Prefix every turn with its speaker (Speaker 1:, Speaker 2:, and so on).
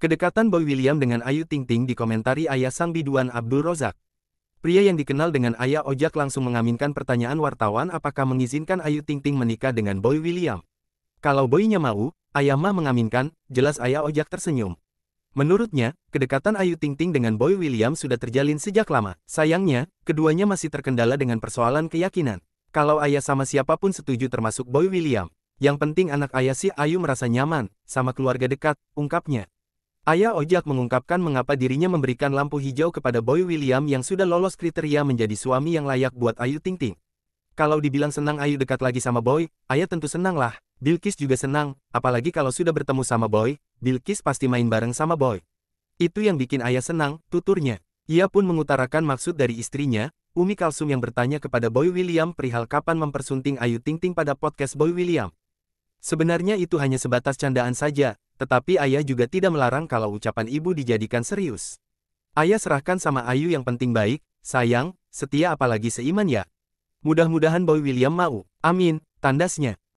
Speaker 1: Kedekatan Boy William dengan Ayu Ting Ting dikomentari ayah sang biduan Abdul Rozak. Pria yang dikenal dengan ayah Ojak langsung mengaminkan pertanyaan wartawan apakah mengizinkan Ayu Ting Ting menikah dengan Boy William. Kalau Boynya mau, ayah mah mengaminkan, jelas ayah Ojak tersenyum. Menurutnya, kedekatan Ayu Ting Ting dengan Boy William sudah terjalin sejak lama. Sayangnya, keduanya masih terkendala dengan persoalan keyakinan. Kalau ayah sama siapapun setuju termasuk Boy William. Yang penting anak ayah si Ayu merasa nyaman, sama keluarga dekat, ungkapnya. Ayah Ojak mengungkapkan mengapa dirinya memberikan lampu hijau kepada Boy William yang sudah lolos kriteria menjadi suami yang layak buat Ayu Ting Ting. Kalau dibilang senang Ayu dekat lagi sama Boy, Ayah tentu senang lah. Bilkis juga senang, apalagi kalau sudah bertemu sama Boy, Bilkis pasti main bareng sama Boy. Itu yang bikin Ayah senang, tuturnya. Ia pun mengutarakan maksud dari istrinya, Umi Kalsum yang bertanya kepada Boy William perihal kapan mempersunting Ayu Ting Ting pada podcast Boy William. Sebenarnya itu hanya sebatas candaan saja, tetapi ayah juga tidak melarang kalau ucapan ibu dijadikan serius. Ayah serahkan sama Ayu yang penting baik, sayang, setia apalagi seiman ya. Mudah-mudahan Boy William mau. Amin, tandasnya.